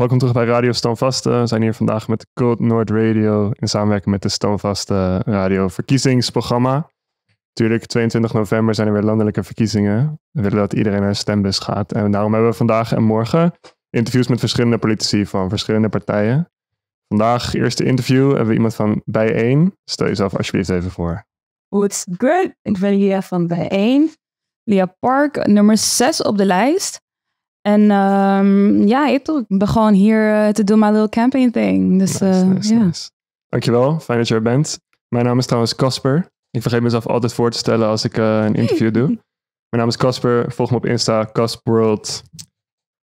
Welkom terug bij Radio Stamvaste. We zijn hier vandaag met Cold Noord Radio in samenwerking met de Stamvaste Radio Verkiezingsprogramma. Natuurlijk, 22 november zijn er weer landelijke verkiezingen. We willen dat iedereen naar de stembus gaat. En daarom hebben we vandaag en morgen interviews met verschillende politici van verschillende partijen. Vandaag, eerste interview, hebben we iemand van Bijeen. Stel jezelf alsjeblieft even voor. What's good? Ik ben Lia van Bijeen. Lia Park, nummer 6 op de lijst. En ehm, ja, ik ben gewoon hier eh, te doen mijn little campaign thing. Dus, eh, nice, Dankjewel, fijn dat je er bent. Mijn naam is trouwens Casper. Ik vergeet mezelf altijd voor te stellen als ik eh, een interview doe. Mijn naam is Casper, volg me op Insta, Casperworld.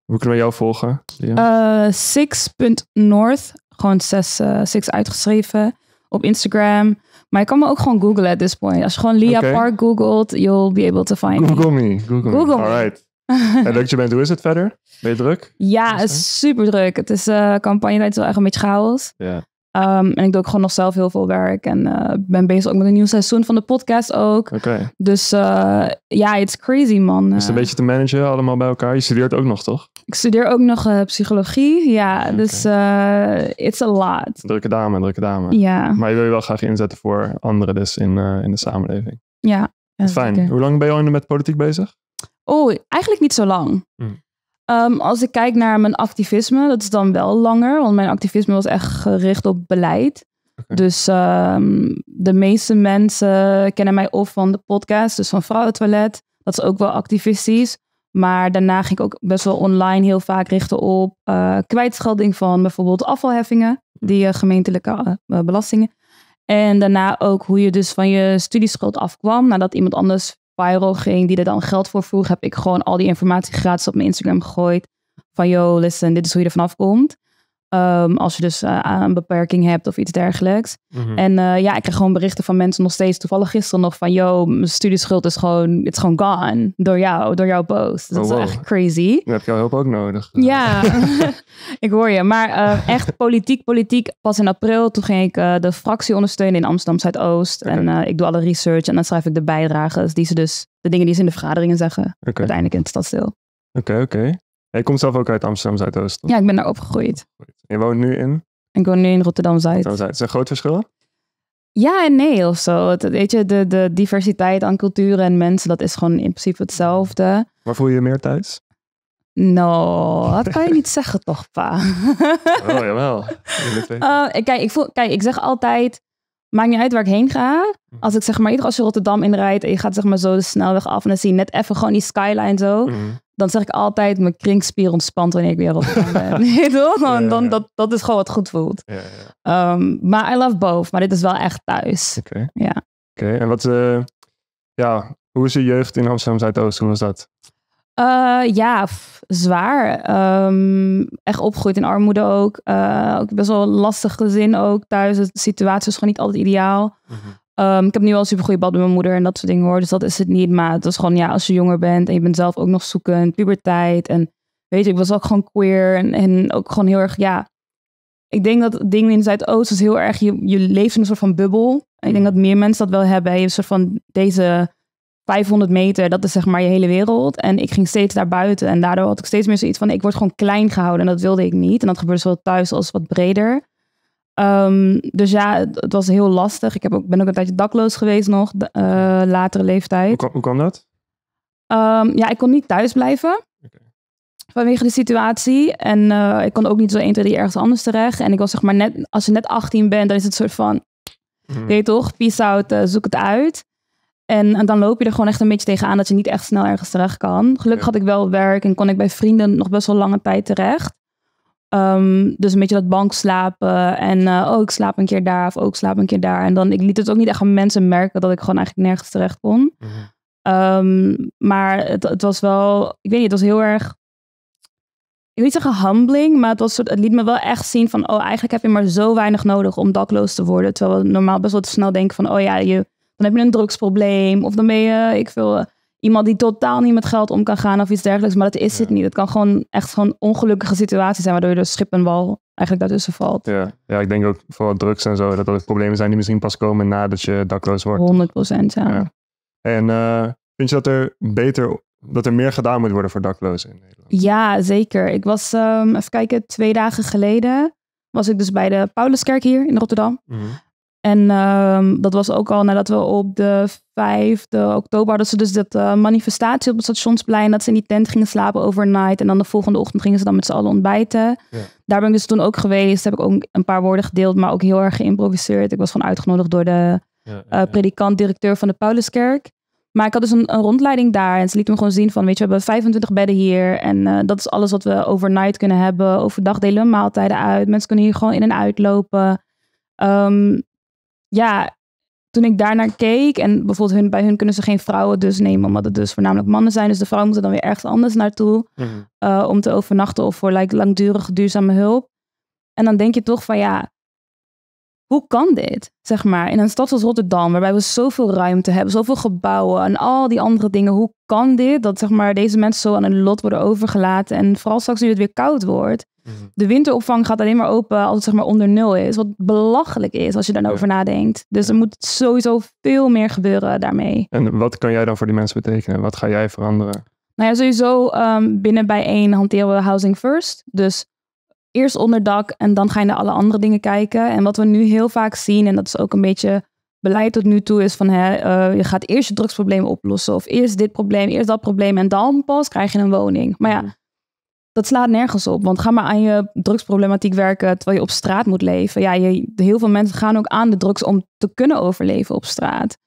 Hoe kunnen we jou volgen? Uh, six.north, gewoon zes, six uitgeschreven op Instagram. Maar je kan me ook gewoon googlen at this point. Als je gewoon Lia Park googelt, you'll be able to find Google me. Google, me. me. All right en leuk je bent, hoe is het verder? Ben je druk? Ja, het is super druk. Het is eh, campagne tijd is wel echt een beetje chaos. Ja. Ehm, en ik doe ook gewoon nog zelf heel veel werk. En eh, ben bezig ook met een nieuw seizoen van de podcast ook. Oké. Dus eh, ja, it's crazy man. Is het een beetje te managen allemaal bij elkaar? Je studeert ook nog, toch? Ik studeer ook nog psychologie. Ja, ah, dus eh, it's a lot. Drukke dame, drukke dame. Ja, Maar je wil je wel graag inzetten voor anderen dus in, in de samenleving. ja. Fijn. Hoe lang ben je al met politiek bezig? Oh, eigenlijk niet zo lang. Hmm. Ehm, als ik kijk naar mijn activisme, dat is dan wel langer, want mijn activisme was echt gericht op beleid. Dus ehm, de meeste mensen kennen mij of van de podcast, dus van Vrouwentoilet. Dat is ook wel activistisch. Maar daarna ging ik ook best wel online heel vaak richten op uh, kwijtschelding van bijvoorbeeld afvalheffingen, hmm. die eh, gemeentelijke eh, belastingen. En daarna ook hoe je dus van je studieschuld afkwam nadat iemand anders viral ging, die er dan geld voor vroeg, heb ik gewoon al die informatie gratis op mijn Instagram gegooid. Van yo, listen, dit is hoe je er vanaf komt. Ehm, als je dus eh, een beperking hebt of iets dergelijks. Mhm. En eh, ja, ik krijg gewoon berichten van mensen nog steeds, toevallig gisteren nog, van yo, mijn studieschuld is gewoon, it's gewoon gone door jou, door jouw post. Dus dat is oh, echt crazy. Dan heb jouw hulp ook nodig. Ja, ik hoor je. Maar eh, echt politiek, politiek. Pas in april, toen ging ik de fractie ondersteunen in Amsterdam Zuidoost. Okay. En ik doe alle research en dan schrijf ik de bijdrages die ze dus, de dingen die ze in de vergaderingen zeggen, uiteindelijk in het stadsdeel. Oké, oké. Je komt zelf ook uit Amsterdam Zuidoost. Ja, ik ben daar opgegroeid. Je woont nu in? Ik woon nu in Rotterdam Zuid. Zijn Zuid. Is er groot verschil? Ja en nee of zo. weet je, de, de diversiteit aan culturen en mensen, dat is gewoon in principe hetzelfde. Waar voel je je meer thuis? No, dat kan je niet zeggen toch, pa? oh, jawel. Uh, kijk, ik voel, kijk, ik zeg altijd, maakt niet uit waar ik heen ga. Mhm. Als ik zeg maar, iedere als je Rotterdam inrijdt en je gaat zeg maar zo de snelweg af en dan zie je net even gewoon die skyline zo. Mhm. Dan zeg ik altijd, mijn kringspier ontspant wanneer ik weer Rotterdam ben. nee, toch? Dan, dan, dat, dat is gewoon wat goed voelt. Ja, ja. Ehm, maar I love both. Maar dit is wel echt thuis. Oké. Ja. Oké, en wat, eh, ja, hoe is je jeugd in Amsterdam Zuidoosten? Hoe was dat? Eh, ja, zwaar. Ehm, echt opgegroeid in armoede ook. Eh, ook best wel lastig gezin ook thuis. De situatie is gewoon niet altijd ideaal. Mhm. Ehm, ik heb nu wel een supergoeie bad met mijn moeder en dat soort dingen hoor. Dus dat is het niet. Maar het was gewoon, ja, als je jonger bent en je bent zelf ook nog zoekend, puberteit. En weet je, ik was ook gewoon queer en, en ook gewoon heel erg, ja. Ik denk dat dingen in Zuidoost is heel erg, je, je leeft in een soort van bubbel. ik denk mhm. dat meer mensen dat wel hebben. Je hebt een soort van deze 500 meter, dat is zeg maar je hele wereld. En ik ging steeds daar buiten. En daardoor had ik steeds meer zoiets van, ik word gewoon klein gehouden. En dat wilde ik niet. En dat gebeurde zowel thuis als wat breder. Ehm, dus ja, het, was heel lastig. Ik heb ook, ben ook een tijdje dakloos geweest nog, eh, latere leeftijd. Hoe, hoe kwam dat? Ehm, ja, ik kon niet thuis blijven. Vanwege de situatie. En eh, ik kon ook niet zo 1, 2, 3 ergens anders terecht. En ik was zeg maar net, als je net 18 bent, dan is het soort van, mm. weet je toch, peace out, uh, zoek het uit. En, en, dan loop je er gewoon echt een beetje tegenaan dat je niet echt snel ergens terecht kan. Gelukkig had ik wel werk en kon ik bij vrienden nog best wel lange tijd terecht. Ehm, dus een beetje dat bank slapen en uh, oh, ik slaap een keer daar of ook oh, slaap een keer daar. En dan, ik liet het ook niet echt aan mensen merken dat ik gewoon eigenlijk nergens terecht kon. Mhm. Ehm, maar het, het, was wel, ik weet niet, het was heel erg, ik wil niet zeggen humbling, maar het, was soort, het liet me wel echt zien van, oh, eigenlijk heb je maar zo weinig nodig om dakloos te worden. Terwijl we normaal best wel te snel denken van, oh ja, je dan heb je een drugsprobleem. Of dan ben je, ik wil eh, iemand die totaal niet met geld om kan gaan of iets dergelijks. Maar dat is het niet. Het kan gewoon echt gewoon ongelukkige situaties zijn, waardoor je dus schip en wal eigenlijk daartussen valt. Ja. ja, ik denk ook voor drugs en zo, dat er problemen zijn die misschien pas komen nadat je dakloos wordt. 100 procent, ja. En eh, vind je dat er beter, dat er meer gedaan moet worden voor daklozen in Nederland? Ja, zeker. Ik was, ehm, even kijken, twee dagen geleden was ik dus bij de Pauluskerk hier in Rotterdam. Mhm. En ehm, dat was ook al nadat we op de 5e oktober hadden ze dus dat eh, manifestatie op het stationsplein. Dat ze in die tent gingen slapen overnight. En dan de volgende ochtend gingen ze dan met z'n allen ontbijten. Ja. Daar ben ik dus toen ook geweest. Heb ik ook een paar woorden gedeeld, maar ook heel erg geïmproviseerd. Ik was gewoon uitgenodigd door de ja, eh, predikant, directeur van de Pauluskerk. Maar ik had dus een, een, rondleiding daar. En ze lieten me gewoon zien van, weet je, we hebben 25 bedden hier. En eh, dat is alles wat we overnight kunnen hebben. Overdag delen we maaltijden uit. Mensen kunnen hier gewoon in en uitlopen. Um, ehm, ja, toen ik daarnaar keek en bijvoorbeeld hun, bij hun kunnen ze geen vrouwen dus nemen, omdat het dus voornamelijk mannen zijn. Dus de vrouwen moeten dan weer ergens anders naartoe mhm. eh, om te overnachten of voor like, langdurige duurzame hulp. En dan denk je toch van ja, hoe kan dit? Zeg maar, in een stad als Rotterdam, waarbij we zoveel ruimte hebben, zoveel gebouwen en al die andere dingen. Hoe kan dit dat zeg maar, deze mensen zo aan hun lot worden overgelaten? En vooral straks nu het weer koud wordt. Mhm. De winteropvang gaat alleen maar open als het zeg maar, onder nul is. Wat belachelijk is als je daarover nou nadenkt. Dus er moet sowieso veel meer gebeuren daarmee. En wat kan jij dan voor die mensen betekenen? Wat ga jij veranderen? Nou ja, sowieso um, binnen bijeen hanteren we Housing First. Dus eerst onderdak en dan ga je naar alle andere dingen kijken. En wat we nu heel vaak zien, en dat is ook een beetje beleid tot nu toe, is van hè, eh, je gaat eerst je drugsprobleem oplossen. Of eerst dit probleem, eerst dat probleem. En dan pas krijg je een woning. Maar ja, mm. dat slaat nergens op. Want ga maar aan je drugsproblematiek werken terwijl je op straat moet leven. Ja, heel veel mensen gaan ook aan de drugs om te kunnen overleven op straat.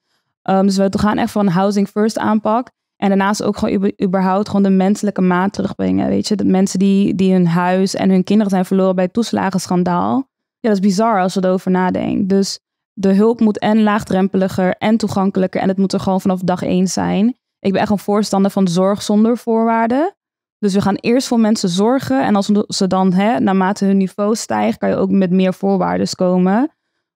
Ehm, dus we gaan echt van housing first aanpak. En daarnaast ook gewoon überhaupt gewoon de menselijke maat terugbrengen. Weet je, dat mensen die, die hun huis en hun kinderen zijn verloren bij het toeslagenschandaal. Ja, dat is bizar als je erover nadenkt. Dus de hulp moet en laagdrempeliger en toegankelijker. En het moet er gewoon vanaf dag één zijn. Ik ben echt een voorstander van zorg zonder voorwaarden. Dus we gaan eerst voor mensen zorgen. En als ze dan, hè, naarmate hun niveau stijgt, kan je ook met meer voorwaarden komen.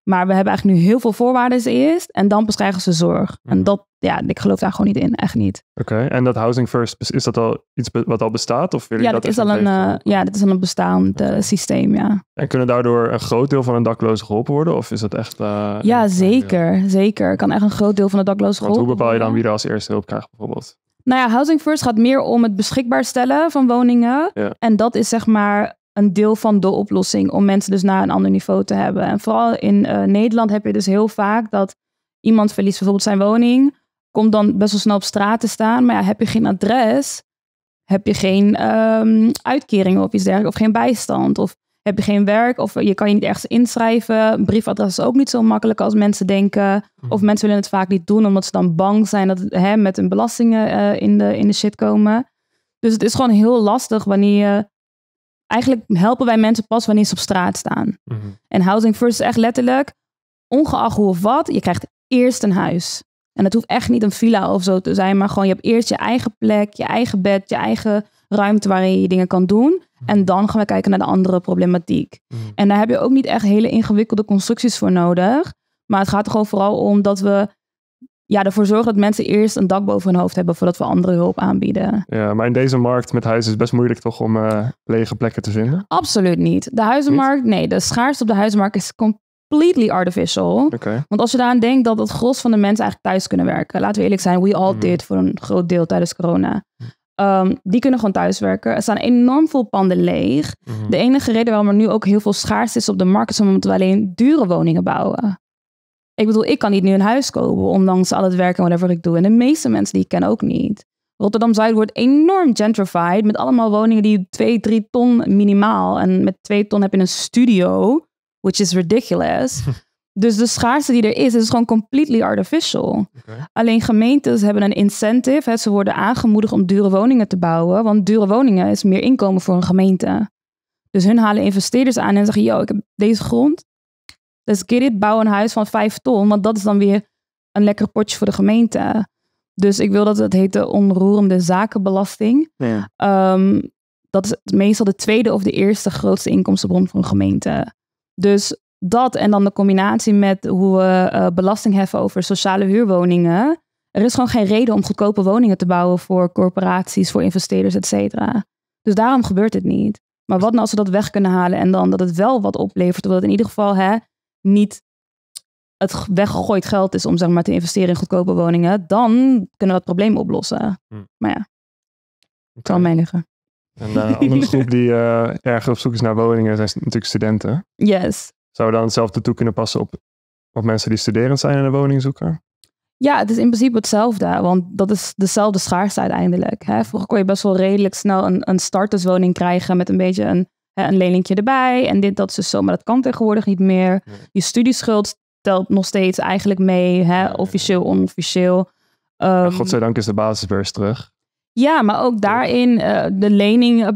Maar we hebben eigenlijk nu heel veel voorwaarden eerst. En dan pas ze zorg. En mhm. dat, ja, ik geloof daar gewoon niet in. Echt niet. Oké, en dat Housing First, is dat al iets wat al bestaat? Of ja, dat, is al een, eh, ja, dat is al een bestaand eh, systeem, ja. En kunnen daardoor een groot deel van een daklozen geholpen worden? Of is dat echt... Eh, ja, zeker. Zeker. Kan echt een groot deel van de daklozen geholpen worden. hoe bepaal je dan wie er als eerste hulp krijgt, bijvoorbeeld? Nou ja, Housing First gaat meer om het beschikbaar stellen van woningen. En dat is zeg maar een deel van de oplossing om mensen dus naar een ander niveau te hebben. En vooral in eh, Nederland heb je dus heel vaak dat iemand verliest bijvoorbeeld zijn woning, komt dan best wel snel op straat te staan, maar ja, heb je geen adres, heb je geen um, uitkeringen of iets dergelijks, of geen bijstand, of heb je geen werk, of je kan je niet ergens inschrijven. briefadres is ook niet zo makkelijk als mensen denken. Of mhm. mensen willen het vaak niet doen omdat ze dan bang zijn dat hè, met hun belastingen eh, in, de, in de shit komen. Dus het is gewoon heel lastig wanneer je eigenlijk helpen wij mensen pas wanneer ze op straat staan. Mhm. En housing first is echt letterlijk, ongeacht hoe of wat, je krijgt eerst een huis. En dat hoeft echt niet een villa of zo te zijn, maar gewoon je hebt eerst je eigen plek, je eigen bed, je eigen ruimte waarin je dingen kan doen. Mhm. En dan gaan we kijken naar de andere problematiek. Mhm. En daar heb je ook niet echt hele ingewikkelde constructies voor nodig. Maar het gaat er gewoon vooral om dat we ja, ervoor zorgen dat mensen eerst een dak boven hun hoofd hebben voordat we andere hulp aanbieden. Ja, maar in deze markt met huizen is het best moeilijk toch om eh, lege plekken te vinden? Absoluut niet. De huizenmarkt, nee, de schaarste op de huizenmarkt is completely artificial. Okay. Want als je daaraan denkt dat het gros van de mensen eigenlijk thuis kunnen werken, laten we eerlijk zijn, we all mm. did voor een groot deel tijdens corona. Mm. Ehm, die kunnen gewoon thuiswerken. Er staan enorm veel panden leeg. Mhm. De enige reden waarom er nu ook heel veel schaarste is op de markt is omdat we alleen dure woningen bouwen. Ik bedoel, ik kan niet nu een huis kopen, ondanks al het werk en whatever ik doe. En de meeste mensen die ik ken ook niet. Rotterdam-Zuid wordt enorm gentrified met allemaal woningen die 2, 3 ton minimaal. En met 2 ton heb je een studio, which is ridiculous. dus de schaarste die er is, is gewoon completely artificial. Alleen gemeentes hebben een incentive. Hè, ze worden aangemoedigd om dure woningen te bouwen. Want dure woningen is meer inkomen voor een gemeente. Dus hun halen investeerders aan en zeggen, yo, ik heb deze grond dus keer dit bouw een huis van vijf ton, want dat is dan weer een lekker potje voor de gemeente. Dus ik wil dat het heet de onroerende zakenbelasting. Ja. Ehm, dat is meestal de tweede of de eerste grootste inkomstenbron van een gemeente. Dus dat en dan de combinatie met hoe we eh, belasting heffen over sociale huurwoningen. Er is gewoon geen reden om goedkope woningen te bouwen voor corporaties, voor investeerders, et cetera. Dus daarom gebeurt het niet. Maar wat nou als we dat weg kunnen halen en dan dat het wel wat oplevert, of in ieder geval hè, niet het weggegooid geld is om zeg maar, te investeren in goedkope woningen, dan kunnen we het probleem oplossen. Hm. Maar ja, het zal mij En de eh, een andere groep die uh, erg op zoek is naar woningen zijn natuurlijk studenten. Yes. Zou dan hetzelfde toe kunnen passen op, op mensen die studerend zijn en een woning zoeken? Ja, het is in principe hetzelfde, want dat is dezelfde schaarste uiteindelijk. Hè? Vroeger kon je best wel redelijk snel een, een starterswoning krijgen met een beetje een een leningje erbij en dit, dat is dus zo. Maar dat kan tegenwoordig niet meer. Je studieschuld telt nog steeds eigenlijk mee, hè? officieel, onofficieel. Um, godzijdank is de basisbeurs terug. Ja, maar ook daarin, eh, de lening, eh,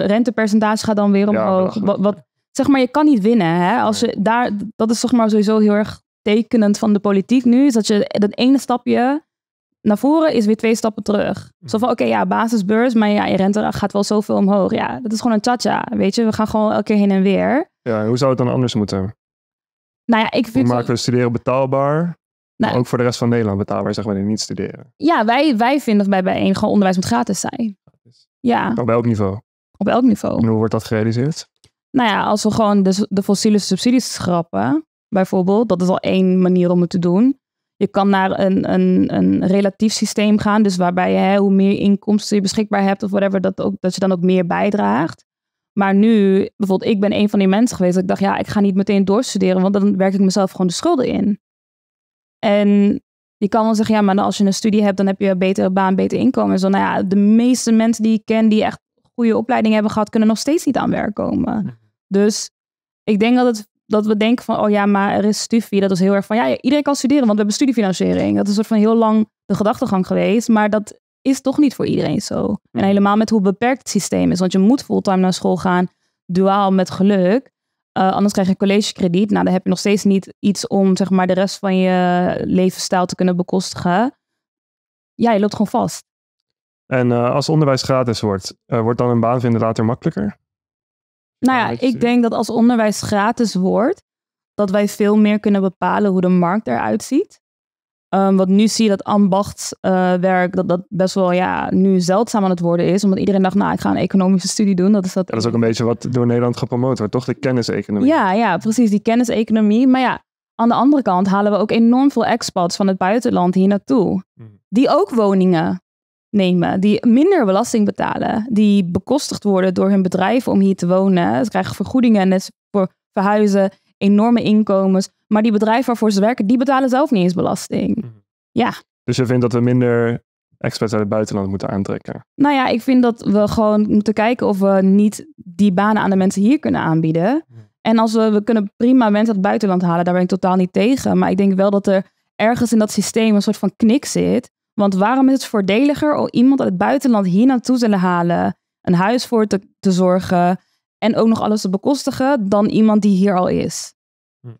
eh, rentepercentage gaat dan weer omhoog. Ja, wat, zeg maar, je kan niet winnen. Hè? Als je daar, dat is toch maar sowieso heel erg tekenend van de politiek nu. Is dat je dat ene stapje naar voren is weer twee stappen terug. Mhm. Zo van, oké, ja, basisbeurs, maar ja, je rente gaat wel zoveel omhoog. Ja, dat is gewoon een tja, weet je. We gaan gewoon elke keer heen en weer. Ja, hoe zou het dan anders moeten? Nou ja, ik vind... Hoe maken we studeren betaalbaar? Nou- ook voor de rest van Nederland betaalbaar, zeg maar, die niet studeren. Ja, wij, wij vinden bij bijeen gewoon onderwijs moet gratis zijn. Ja. Op elk niveau? Op elk niveau. En hoe wordt dat gerealiseerd? Nou ja, als we gewoon de, de fossiele subsidies schrappen, bijvoorbeeld. Dat is al één manier om het te doen. Je kan naar een, een, een relatief systeem gaan, dus waarbij je hè, hoe meer inkomsten je beschikbaar hebt of whatever, dat, ook, dat je dan ook meer bijdraagt. Maar nu, bijvoorbeeld, ik ben een van die mensen geweest dat ik dacht, ja, ik ga niet meteen doorstuderen, want dan werk ik mezelf gewoon de schulden in. En je kan wel zeggen, ja, maar als je een studie hebt, dan heb je een betere baan, beter inkomen. Zo, nou ja, de meeste mensen die ik ken die echt goede opleidingen hebben gehad, kunnen nog steeds niet aan werk komen. Mhm. Dus ik denk dat het dat we denken van, oh ja, maar er is studie. Dat is heel erg van, ja, iedereen kan studeren, want we hebben studiefinanciering. Dat is een soort van heel lang de gedachtegang geweest. Maar dat is toch niet voor iedereen zo. En helemaal met hoe beperkt het systeem is. Want je moet fulltime naar school gaan, duaal met geluk. Eh, anders krijg je collegekrediet. Nou, dan heb je nog steeds niet iets om zeg maar, de rest van je levensstijl te kunnen bekostigen. Ja, je loopt gewoon vast. En eh, als onderwijs gratis wordt, eh, wordt dan een baan vinden later makkelijker? Nou ja, ah, ik denk dat als onderwijs gratis wordt, dat wij veel meer kunnen bepalen hoe de markt eruit ziet. Ehm, want nu zie je dat ambachtswerk, uh, dat dat best wel ja, nu zeldzaam aan het worden is. Omdat iedereen dacht, nou, ik ga een economische studie doen. Dat is, dat... dat is ook een beetje wat door Nederland gepromoot wordt, toch? De kenniseconomie. Ja, ja, precies, die kenniseconomie. Maar ja, aan de andere kant halen we ook enorm veel expats van het buitenland hier naartoe. Mhm. Die ook woningen nemen, die minder belasting betalen, die bekostigd worden door hun bedrijven om hier te wonen. Ze krijgen vergoedingen en voor verhuizen, enorme inkomens. Maar die bedrijven waarvoor ze werken, die betalen zelf niet eens belasting. Mhm. Ja. Dus je vindt dat we minder experts uit het buitenland moeten aantrekken? Nou ja, ik vind dat we gewoon moeten kijken of we niet die banen aan de mensen hier kunnen aanbieden. Mhm. En als we, we kunnen prima mensen uit het buitenland halen, daar ben ik totaal niet tegen. Maar ik denk wel dat er ergens in dat systeem een soort van knik zit want waarom is het voordeliger om iemand uit het buitenland hier naartoe te halen, een huis voor te, te zorgen en ook nog alles te bekostigen, dan iemand die hier al is? Hm.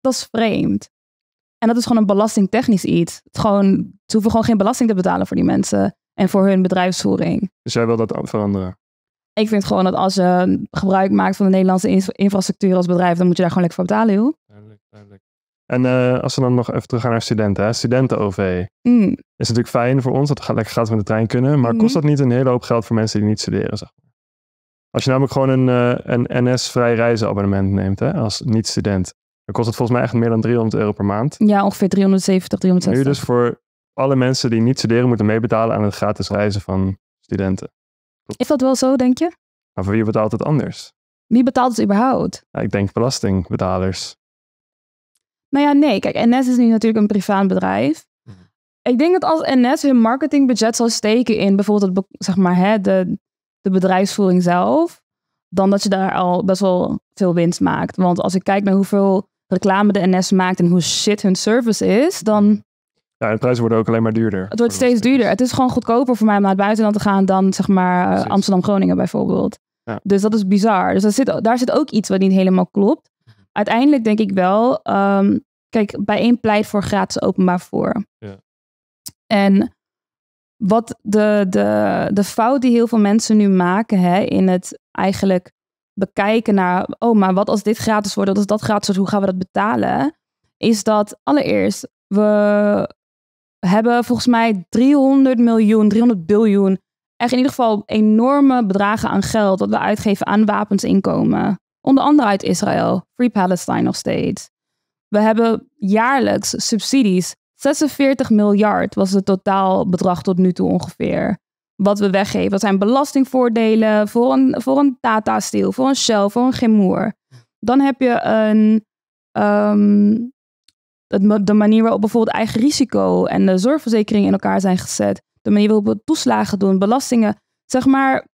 Dat is vreemd. En dat is gewoon een belastingtechnisch iets. Het gewoon, ze hoeven gewoon geen belasting te betalen voor die mensen en voor hun bedrijfsvoering. Dus jij wil dat veranderen? Ik vind gewoon dat als je gebruik maakt van de Nederlandse infrastructuur als bedrijf, dan moet je daar gewoon lekker voor betalen, joh. Duidelijk, duidelijk. En eh, als we dan nog even terug naar studenten, studenten-OV. Mm. Is natuurlijk fijn voor ons dat we lekker gratis met de trein kunnen, maar kost mm-hmm. dat niet een hele hoop geld voor mensen die niet studeren, zeg maar. Als je namelijk gewoon een, eh, een NS-vrij reizenabonnement neemt hè, als niet-student, dan kost het volgens mij echt meer dan 300 euro per maand. Ja, ongeveer 370, 360. Nu dus voor alle mensen die niet studeren moeten meebetalen aan het gratis reizen van studenten. Is dat wel zo, denk je? Maar voor wie betaalt het anders? Wie betaalt het überhaupt? Ja, ik denk belastingbetalers. Nou ja, nee. Kijk, NS is nu natuurlijk een privaat bedrijf. Mhm. Ik denk dat als NS hun marketingbudget zal steken in bijvoorbeeld zeg maar, hè, de, de bedrijfsvoering zelf, dan dat je daar al best wel veel winst maakt. Want als ik kijk naar hoeveel reclame de NS maakt en hoe shit hun service is, dan. Mhm. Ja, de prijzen worden ook alleen maar duurder. Het wordt steeds duurder. Het is gewoon goedkoper voor mij om naar het buitenland te gaan dan zeg maar eh, Amsterdam-Groningen bijvoorbeeld. Dus dat is bizar. Dus daar zit, daar zit ook iets wat niet helemaal klopt uiteindelijk denk ik wel, um, kijk, bijeen pleit voor gratis openbaar voor. Ja. En wat de, de, de fout die heel veel mensen nu maken hè, in het eigenlijk bekijken naar, oh, maar wat als dit gratis wordt, wat als dat gratis wordt, hoe gaan we dat betalen? Is dat allereerst, we hebben volgens mij 300 miljoen, 300 biljoen, echt in ieder geval enorme bedragen aan geld dat we uitgeven aan wapensinkomen. Onder andere uit Israël, Free Palestine nog steeds. We hebben jaarlijks subsidies. 46 miljard was het totaalbedrag tot nu toe ongeveer. Wat we weggeven, dat zijn belastingvoordelen voor een, voor een Tata Steel, voor een Shell, voor een Gemoer. Dan heb je een, ehm, de manier waarop bijvoorbeeld eigen risico en de zorgverzekering in elkaar zijn gezet. De manier waarop we toeslagen doen, belastingen. Zeg maar,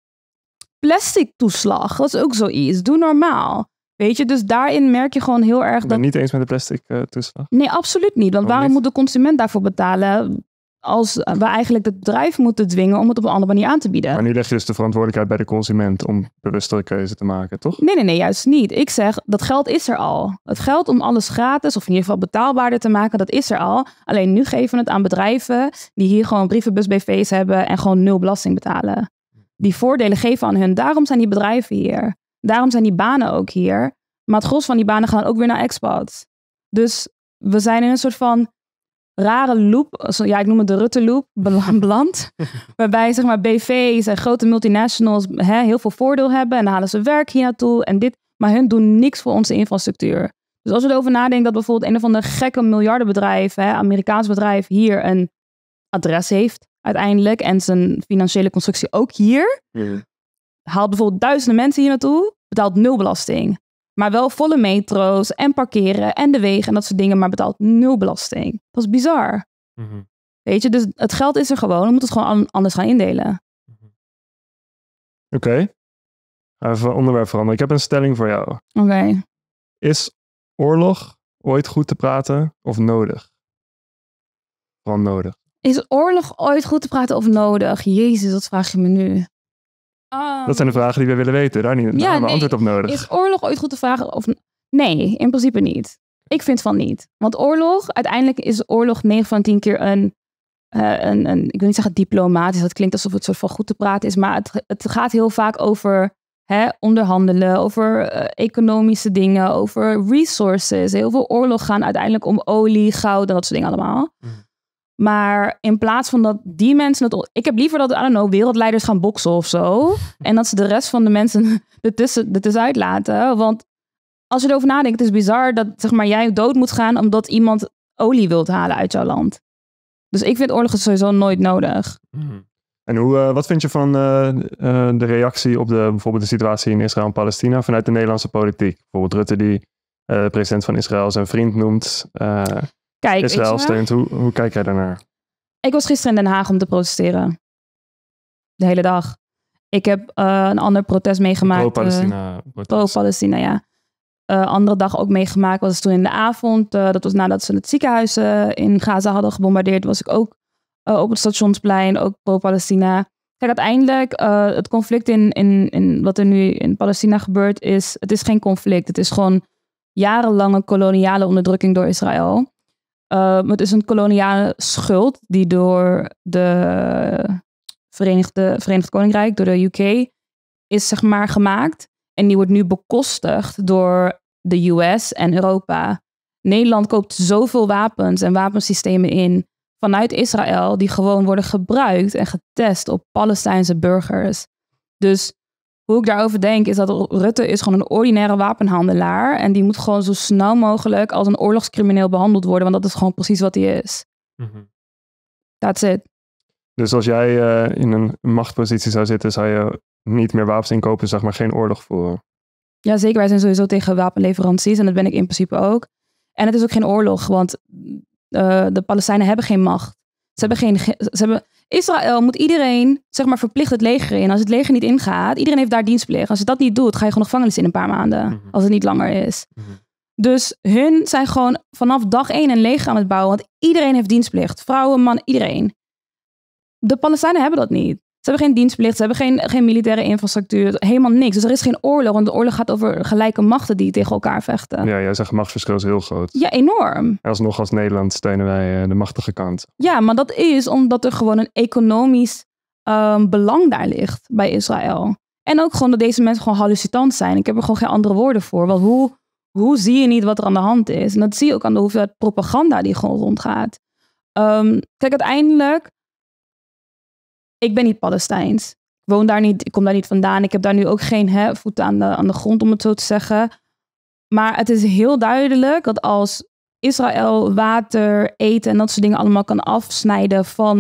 plastic toeslag. Dat is ook zoiets. Doe normaal. Weet je, dus daarin merk je gewoon heel erg dat. niet eens met de plastic eh, toeslag. Nee, absoluut niet. Want waarom moet de consument daarvoor betalen? Als we eigenlijk het bedrijf moeten dwingen om het op een andere manier aan te bieden. Maar nu leg je dus de verantwoordelijkheid bij de consument om bewustere keuze te maken, toch? Nee, nee, nee, juist niet. Ik zeg, dat geld is er al. Het geld om alles gratis of in ieder geval betaalbaarder te maken, dat is er al. Alleen nu geven we het aan bedrijven die hier gewoon brievenbus BV's hebben en gewoon nul belasting betalen die voordelen geven aan hun. Daarom zijn die bedrijven hier. Daarom zijn die banen ook hier. Maar het gros van die banen gaan ook weer naar expats. Dus we zijn in een soort van rare loop. Ja, ik noem het de Rutte-loop. Beland. waarbij zeg maar BV's en grote multinationals hè, heel veel voordeel hebben. En dan halen ze werk hier naartoe en dit. Maar hun doen niks voor onze infrastructuur. Dus als we erover nadenken dat bijvoorbeeld een of ander gekke miljardenbedrijf, hè, Amerikaans bedrijf, hier een adres heeft uiteindelijk en zijn financiële constructie ook hier. Mhm. Haalt bijvoorbeeld duizenden mensen hier naartoe, betaalt nul belasting. Maar wel volle metro's en parkeren en de wegen en dat soort dingen, maar betaalt nul belasting. Dat is bizar. Mhm. Weet je, dus het geld is er gewoon, we moeten het gewoon anders gaan indelen. Mhm. Oké. Even onderwerp veranderen. Ik heb een stelling voor jou. Oké. Is oorlog ooit goed te praten of nodig? van nodig. Is oorlog ooit goed te praten of nodig? Jezus, dat vraag je me nu. Ehm, dat zijn de vragen die we willen weten. Daar, niet, daar hebben we antwoord op nodig. Is oorlog ooit goed te vragen of... Nee, in principe niet. Ik vind van niet. Want oorlog, uiteindelijk is oorlog 9 van 10 keer een, uh, een, een... Ik wil niet zeggen diplomatisch, dat klinkt alsof het soort van goed te praten is. Maar het, het gaat heel vaak over hè, onderhandelen, over eh, economische dingen, over resources. Heel veel oorlog gaan uiteindelijk om olie, goud en dat soort dingen allemaal. Mhm. Maar in plaats van dat die mensen het. Ik heb liever dat, I don't know, wereldleiders gaan boksen of zo. En dat ze de rest van de mensen ertussen, tussenuit laten. Want als je erover nadenkt, het is bizar dat zeg maar, jij dood moet gaan omdat iemand olie wilt halen uit jouw land. Dus ik vind oorlogen sowieso nooit nodig. Hmm. En hoe, eh, wat vind je van eh, eh, de reactie op de, bijvoorbeeld de situatie in Israël en Palestina vanuit de Nederlandse politiek? Bijvoorbeeld Rutte die president van Israël zijn vriend noemt kijk. wel steunt. Hoe, hoe kijk jij daarnaar? Ik was gisteren in Den Haag om te protesteren. De hele dag. Ik heb eh, een ander protest meegemaakt. Eh, Pro-Palestina. Pro-Palestina, ja. Eh, andere dag ook meegemaakt was toen in de avond. dat was nadat ze het ziekenhuis in Gaza hadden gebombardeerd. Was ik ook op het stationsplein, ook pro-Palestina. Kijk, uiteindelijk, het conflict in, in, in wat er nu in Palestina gebeurt, is: het is geen conflict. Het is gewoon jarenlange koloniale onderdrukking door Israël. Eh, het is een koloniale schuld die door de Verenigde, Verenigd Koninkrijk, door de UK, is zeg maar gemaakt. En die wordt nu bekostigd door de US en Europa. Nederland koopt zoveel wapens en wapensystemen in vanuit Israël, die gewoon worden gebruikt en getest op Palestijnse burgers. Dus hoe ik daarover denk, is dat Rutte is gewoon een ordinaire wapenhandelaar. En die moet gewoon zo snel mogelijk als een oorlogscrimineel behandeld worden. Want dat is gewoon precies wat hij is. Mhm. That's it. Dus als jij eh, in een machtspositie zou zitten, zou je niet meer wapens inkopen, zeg maar geen oorlog voeren. Ja, zeker. Wij zijn sowieso tegen wapenleveranties en dat ben ik in principe ook. En het is ook geen oorlog, want eh, de Palestijnen hebben geen macht. Ze hebben geen. Ze hebben, Israël moet iedereen zeg maar, verplicht het leger in. Als het leger niet ingaat, iedereen heeft daar dienstplicht. Als het dat niet doet, ga je gewoon nog gevangenis in een paar maanden. Mhm. Als het niet langer is. Mhm. Dus hun zijn gewoon vanaf dag één een leger aan het bouwen. Want iedereen heeft dienstplicht. Vrouwen, man, iedereen. De Palestijnen hebben dat niet. Ze hebben geen dienstplicht, ze hebben geen, geen militaire infrastructuur, helemaal niks. Dus er is geen oorlog, want de oorlog gaat over gelijke machten die tegen elkaar vechten. Ja, jij zegt machtsverschil is heel groot. Ja, enorm. En alsnog als Nederland steunen wij eh, de machtige kant. Ja, maar dat is omdat er gewoon een economisch ehm, belang daar ligt bij Israël. En ook gewoon dat deze mensen gewoon hallucinant zijn. Ik heb er gewoon geen andere woorden voor. Want hoe, hoe zie je niet wat er aan de hand is? En dat zie je ook aan de hoeveelheid propaganda die gewoon rondgaat. Ehm, kijk, uiteindelijk ik ben niet Palestijns. Ik woon daar niet, ik kom daar niet vandaan. Ik heb daar nu ook geen hè, voeten aan de, aan de grond, om het zo te zeggen. Maar het is heel duidelijk dat als Israël water, eten en dat soort dingen allemaal kan afsnijden van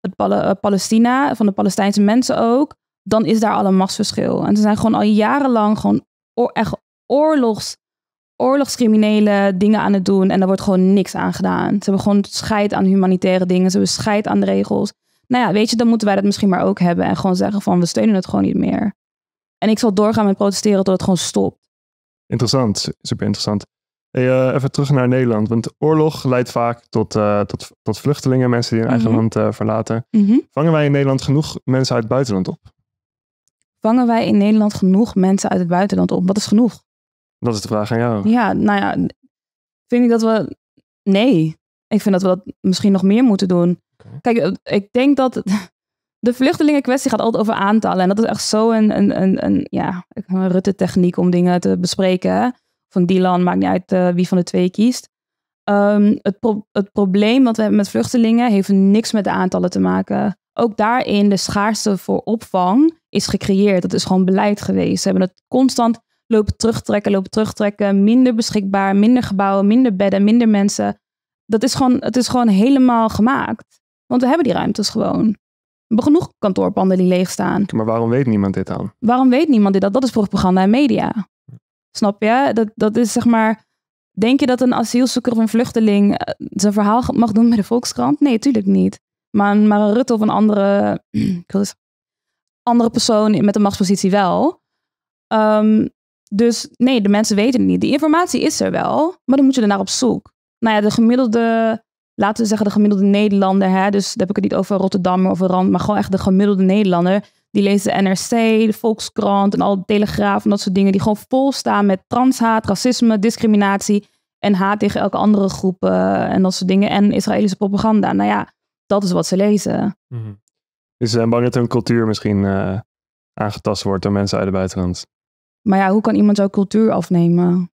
het eh, Palestina, van de Palestijnse mensen ook, dan is daar al een machtsverschil. En ze zijn gewoon al jarenlang gewoon echt oorlogs, oorlogscriminele dingen aan het doen en daar wordt gewoon niks aan gedaan. Ze hebben gewoon scheid aan humanitaire dingen, ze hebben scheid aan de regels. Nou ja, weet je, dan moeten wij dat misschien maar ook hebben. En gewoon zeggen van, we steunen het gewoon niet meer. En ik zal doorgaan met protesteren tot het gewoon stopt. Interessant, super interessant. Eh, even terug naar Nederland. Want oorlog leidt vaak tot, eh, tot, tot vluchtelingen, mensen die hun eigen mhm. land eh, verlaten. Mhm. Vangen wij in Nederland genoeg mensen uit het buitenland op? Vangen wij in Nederland genoeg mensen uit het buitenland op? Wat is genoeg? Dat is de vraag aan jou. Ja, nou ja, vind ik dat we. Nee. Ik vind dat we dat misschien nog meer moeten doen. Kijk, eh, ik denk dat de vluchtelingenkwestie gaat altijd over aantallen. En dat is echt zo een, een, een, een ja, een Rutte-techniek om dingen te bespreken. Van die land, maakt niet uit eh, wie van de twee kiest. Ehm, het, het probleem wat we hebben met vluchtelingen heeft niks met de aantallen te maken. Ook daarin de schaarste voor opvang is gecreëerd. Dat is gewoon beleid geweest. Ze hebben het constant lopen terugtrekken, lopen terugtrekken. Minder beschikbaar, minder gebouwen, minder bedden, minder mensen. Dat is gewoon, het is gewoon helemaal gemaakt. Want we hebben die ruimtes gewoon. We genoeg kantoorpanden die leeg staan. Maar waarom weet niemand dit dan? Waarom weet niemand dit? Dat, dat is propaganda en media. Snap je? Dat, dat is zeg maar. Denk je dat een asielzoeker of een vluchteling eh, zijn verhaal mag doen bij de Volkskrant? Nee, tuurlijk niet. Maar, maar een Rutte of een andere, andere persoon met een machtspositie wel. Ehm, dus nee, de mensen weten het niet. Die informatie is er wel, maar dan moet je er naar op zoek. Nou ja, de gemiddelde laten we zeggen de gemiddelde Nederlander, hè, dus daar heb ik het niet over Rotterdam of Rand, maar gewoon echt de gemiddelde Nederlander, die leest de NRC, de Volkskrant en al de Telegraaf en dat soort dingen, die gewoon vol staan met transhaat, racisme, discriminatie en haat tegen elke andere groep eh, en dat soort dingen en Israëlische propaganda. Nou ja, dat is wat ze lezen. Mm -hmm. Dus ze zijn bang dat hun cultuur misschien eh, aangetast wordt door mensen uit het buitenland. Maar ja, hoe kan iemand jouw cultuur afnemen?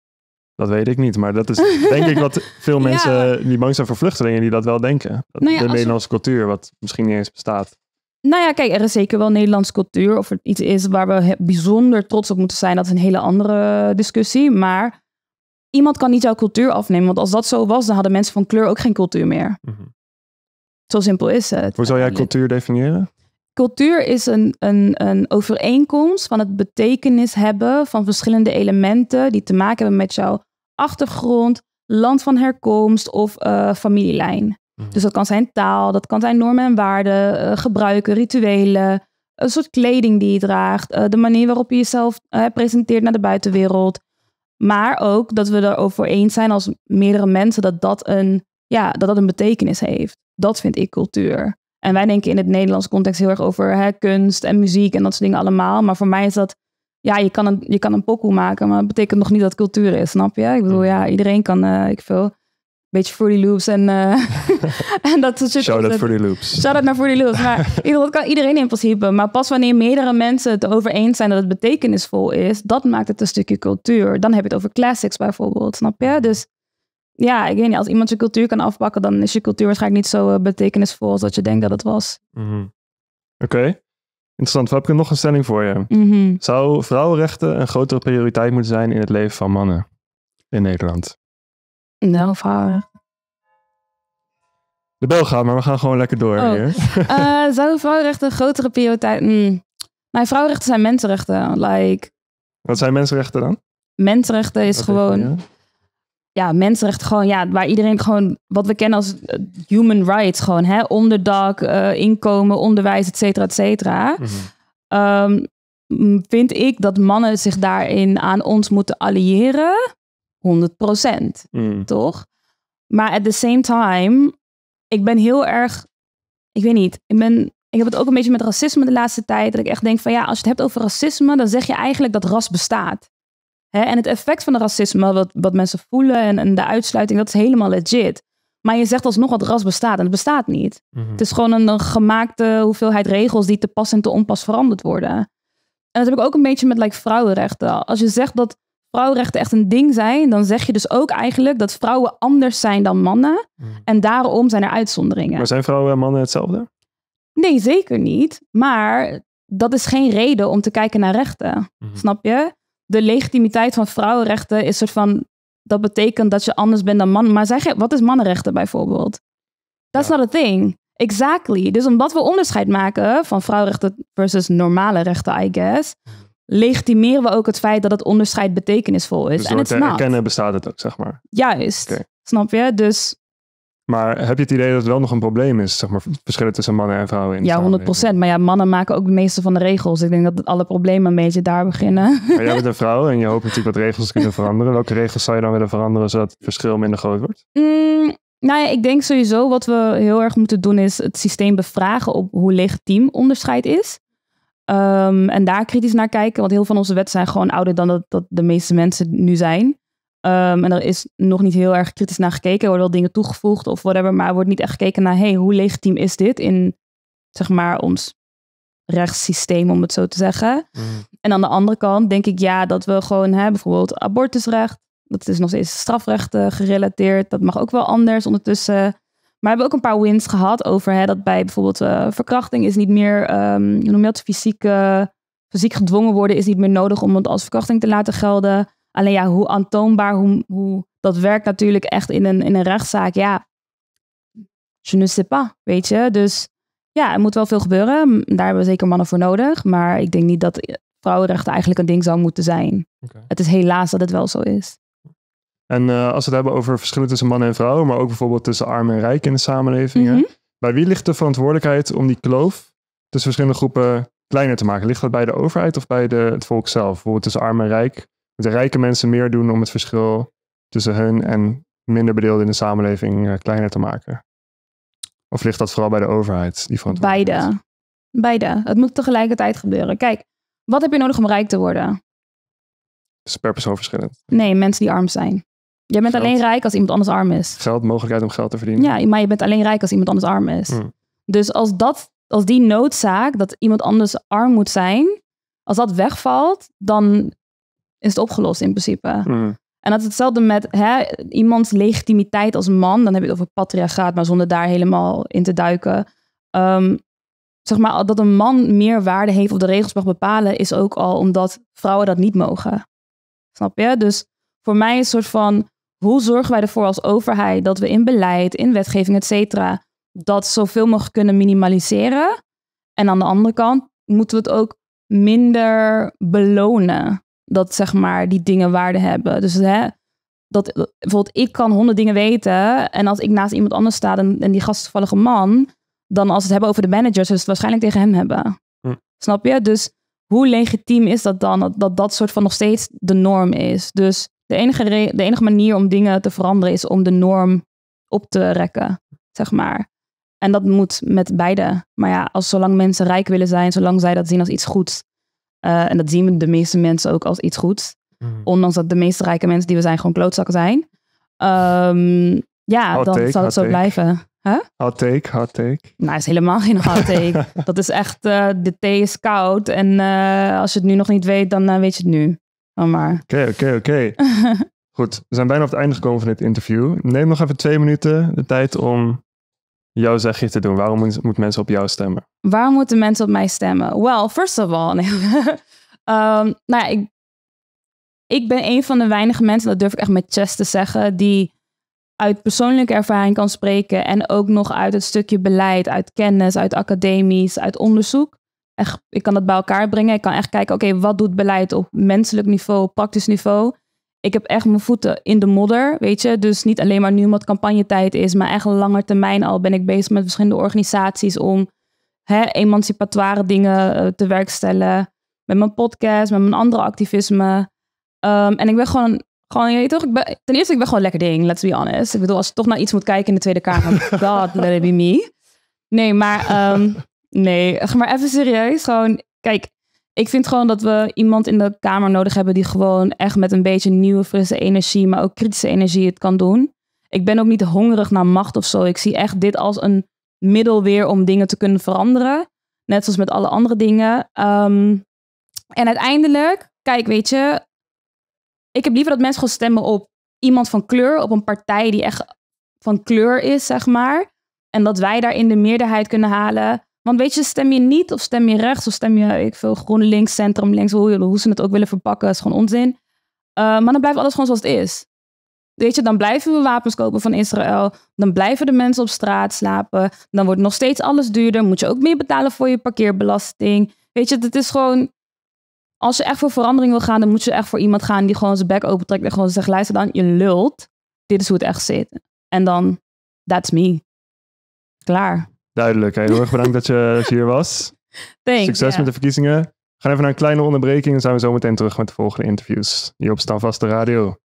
Dat weet ik niet, maar dat is denk ik wat veel mensen ja. die bang zijn voor vluchtelingen, die dat wel denken. Nou de Nederlandse cultuur, wat misschien niet eens bestaat. Nou ja, kijk, er is zeker wel Nederlandse cultuur. Of het iets is waar we bijzonder trots op moeten zijn, dat is een hele andere discussie. Maar iemand kan niet jouw cultuur afnemen. Want als dat zo was, dan hadden mensen van kleur ook geen cultuur meer. Mhm. Zo simpel is het. Hoe zou jij cultuur definiëren? Cultuur is een, een, een overeenkomst van het betekenis hebben van verschillende elementen die te maken hebben met jouw achtergrond, land van herkomst of eh, familielijn. Mhm. Dus dat kan zijn taal, dat kan zijn normen en waarden, eh, gebruiken, rituelen, een soort kleding die je draagt, eh, de manier waarop je jezelf presenteert naar de buitenwereld. Maar ook dat we erover eens zijn als meerdere mensen dat dat een, ja, dat dat een betekenis heeft. Dat vind ik cultuur. En wij denken in het Nederlandse context heel erg over hè, kunst en muziek en dat soort dingen allemaal. Maar voor mij is dat ja, je kan een, je kan een pokoe maken, maar dat betekent nog niet dat cultuur is, snap je? Ik bedoel, mm. ja, iedereen kan, uh, ik veel, beetje Fruity Loops en, eh, en dat soort shit. Shout out Fruity Loops. Shout out naar Fruity Loops. Maar dat kan iedereen in principe. Maar pas wanneer meerdere mensen het erover eens zijn dat het betekenisvol is, dat maakt het een stukje cultuur. Dan heb je het over classics bijvoorbeeld, snap je? Dus ja, ik weet niet, als iemand je cultuur kan afpakken, dan is je cultuur waarschijnlijk niet zo eh, betekenisvol als dat je denkt dat het was. Mm -hmm. Oké. Interessant, we hebben nog een stelling voor je. Mhm. Zou vrouwenrechten een grotere prioriteit moeten zijn in het leven van mannen in Nederland? Nou, vrouwen. De bel gaat, maar we gaan gewoon lekker door oh. hier. Eh, zou vrouwenrechten een grotere prioriteit... Mm. Nee, vrouwenrechten zijn mensenrechten. Like... Wat zijn mensenrechten dan? Mensenrechten is gewoon ja, mensenrechten gewoon, ja, waar iedereen gewoon, wat we kennen als eh, human rights, gewoon, hè, onderdak, eh, inkomen, onderwijs, et cetera, et cetera. Mhm. Ehm, vind ik dat mannen zich daarin aan ons moeten alliëren, 100 procent, mhm. toch? Maar at the same time, ik ben heel erg, ik weet niet, ik ben ik heb het ook een beetje met racisme de laatste tijd. Dat ik echt denk van ja, als je het hebt over racisme, dan zeg je eigenlijk dat ras bestaat en het effect van de racisme, wat, wat mensen voelen en, en, de uitsluiting, dat is helemaal legit. Maar je zegt alsnog wat ras bestaat en het bestaat niet. Mhm. Het is gewoon een, gemaakte hoeveelheid regels die te pas en te onpas veranderd worden. En dat heb ik ook een beetje met like, vrouwenrechten. Als je zegt dat vrouwenrechten echt een ding zijn, dan zeg je dus ook eigenlijk dat vrouwen anders zijn dan mannen. Mhm. En daarom zijn er uitzonderingen. Maar zijn vrouwen en mannen hetzelfde? Nee, zeker niet. Maar dat is geen reden om te kijken naar rechten. Mhm. Snap je? de legitimiteit van vrouwenrechten is soort van. Dat betekent dat je anders bent dan man. Maar zeg, je wat is mannenrechten bijvoorbeeld? That's ja. not a thing. Exactly. Dus omdat we onderscheid maken van vrouwenrechten versus normale rechten, I guess, mhm. legitimeren we ook het feit dat het onderscheid betekenisvol is. Dus en het te herkennen bestaat het ook, zeg maar. Juist. Snap je? Dus maar heb je het idee dat het wel nog een probleem is, zeg maar, verschillen tussen mannen en vrouwen? In ja, 100%. Procent. Maar ja, mannen maken ook de meeste van de regels. Ik denk dat alle problemen een beetje daar beginnen. Maar jij bent een vrouw en je hoopt natuurlijk dat regels kunnen veranderen. Welke regels zou je dan willen veranderen zodat het verschil minder groot wordt? Mm, nou ja, ik denk sowieso wat we heel erg moeten doen is het systeem bevragen op hoe legitiem onderscheid is. Ehm, en daar kritisch naar kijken, want heel veel van onze wetten zijn gewoon ouder dan dat de meeste mensen nu zijn. Ehm, en er is nog niet heel erg kritisch naar gekeken. Er worden wel dingen toegevoegd of whatever. Maar er wordt niet echt gekeken naar, hey, hoe legitiem is dit in, zeg maar, ons rechtssysteem, om het zo te zeggen. Mm. En aan de andere kant denk ik, ja, dat we gewoon, hè, bijvoorbeeld abortusrecht. Dat is nog steeds strafrecht eh, gerelateerd. Dat mag ook wel anders ondertussen. Maar we hebben ook een paar wins gehad over hè, dat bij bijvoorbeeld eh, verkrachting is niet meer, um, hoe noem je dat, fysiek, fysiek gedwongen worden is niet meer nodig om het als verkrachting te laten gelden. Alleen ja, hoe aantoonbaar, hoe, hoe dat werkt natuurlijk echt in een, in een rechtszaak. Ja, je ne sais pas, weet je. Dus ja, er moet wel veel gebeuren. Daar hebben we zeker mannen voor nodig. Maar ik denk niet dat vrouwenrechten eigenlijk een ding zou moeten zijn. Het is helaas dat het wel zo is. En eh, als we het hebben over verschillen tussen mannen en vrouwen, maar ook bijvoorbeeld tussen arm en rijk in de samenlevingen. Mhm. Bij wie ligt de verantwoordelijkheid om die kloof tussen verschillende groepen kleiner te maken? Ligt dat bij de overheid of bij de, het volk zelf? Bijvoorbeeld tussen arm en rijk de rijke mensen meer doen om het verschil tussen hun en minder bedeelden in de samenleving eh, kleiner te maken? Of ligt dat vooral bij de overheid? Die Beide. Beide. Het moet tegelijkertijd gebeuren. Kijk, wat heb je nodig om rijk te worden? is per persoon verschillend. Nee, mensen die arm zijn. Je bent alleen rijk als iemand anders arm is. Geld, mogelijkheid om geld te verdienen. Ja, maar je bent alleen rijk als iemand anders arm is. Hmm. Dus als, dat, als die noodzaak dat iemand anders arm moet zijn, als dat wegvalt, dan is het opgelost in principe. Mm. En dat is hetzelfde met hè, iemands legitimiteit als man. Dan heb je het over patriarchaat, maar zonder daar helemaal in te duiken. Ehm, zeg maar, dat een man meer waarde heeft of de regels mag bepalen, is ook al omdat vrouwen dat niet mogen. Snap je? Dus voor mij is een soort van, hoe zorgen wij ervoor als overheid dat we in beleid, in wetgeving, et cetera, dat zoveel mogelijk kunnen minimaliseren? En aan de andere kant moeten we het ook minder belonen dat zeg maar die dingen waarde hebben. Dus hè, dat, bijvoorbeeld ik kan honderd dingen weten en als ik naast iemand anders sta en, die gastvallige man, dan als we het hebben over de managers, dus het waarschijnlijk tegen hem hebben. Hm. Snap je? Dus hoe legitiem is dat dan? Dat, dat, soort van nog steeds de norm is. Dus de enige, de enige manier om dingen te veranderen is om de norm op te rekken, zeg maar. En dat moet met beide. Maar ja, als zolang mensen rijk willen zijn, zolang zij dat zien als iets goeds, eh, en dat zien we de meeste mensen ook als iets goeds. Mhm. Ondanks dat de meeste rijke mensen die we zijn gewoon klootzakken zijn. Ehm, ja, dan zal het zo blijven. Huh? Hot take, hot take. Nou, is helemaal geen hot take. dat is echt, eh, de thee is koud. En eh, als je het nu nog niet weet, dan weet je het nu. Dan oh, maar. Oké, oké, oké. Goed, we zijn bijna op het einde gekomen van dit interview. Neem nog even twee minuten de tijd om jouw je te doen? Waarom moeten mensen op jou stemmen? Waarom moeten mensen op mij stemmen? Well, first of all, nee. Ehm, nou ja, ik, ik ben een van de weinige mensen, dat durf ik echt met chest te zeggen, die uit persoonlijke ervaring kan spreken en ook nog uit het stukje beleid, uit kennis, uit academisch, uit onderzoek. Echt, ik kan dat bij elkaar brengen. Ik kan echt kijken, oké, wat doet beleid op menselijk niveau, op praktisch niveau? ik heb echt mijn voeten in de modder, weet je. Dus niet alleen maar nu omdat campagnetijd is, maar echt langer termijn al ben ik bezig met verschillende organisaties om hè, emancipatoire dingen eh, te werkstellen. Met mijn podcast, met mijn andere activisme. Ehm, en ik ben gewoon, gewoon je weet toch, ik ben, ten eerste ik ben gewoon lekker ding, let's be honest. Ik bedoel, als je toch naar iets moet kijken in de Tweede Kamer, god, let it be me. Nee, maar, ehm, nee, maar even serieus. Gewoon, kijk, ik vind gewoon dat we iemand in de kamer nodig hebben die gewoon echt met een beetje nieuwe, frisse energie, maar ook kritische energie het kan doen. Ik ben ook niet hongerig naar macht of zo. Ik zie echt dit als een middel weer om dingen te kunnen veranderen. Net zoals met alle andere dingen. Ehm, en uiteindelijk, kijk, weet je, ik heb liever dat mensen gewoon stemmen op iemand van kleur, op een partij die echt van kleur is, zeg maar. En dat wij daarin de meerderheid kunnen halen. Want weet je, stem je niet of stem je rechts of stem je, ik veel, GroenLinks, Centrum, links, hoe, hoe ze het ook willen verpakken, is gewoon onzin. Eh, maar dan blijft alles gewoon zoals het is. Weet je, dan blijven we wapens kopen van Israël. Dan blijven de mensen op straat slapen. Dan wordt nog steeds alles duurder. Moet je ook meer betalen voor je parkeerbelasting. Weet je, het is gewoon. Als je echt voor verandering wil gaan, dan moet je echt voor iemand gaan die gewoon zijn bek opentrekt. En gewoon zegt: luister dan, je lult. Dit is hoe het echt zit. En dan, that's me. Klaar. Duidelijk. heel erg bedankt dat je, hier was. Thanks, Succes met de verkiezingen. We gaan even naar een kleine onderbreking en zijn we zo meteen terug met de volgende interviews. Hier op Stanvaste Radio.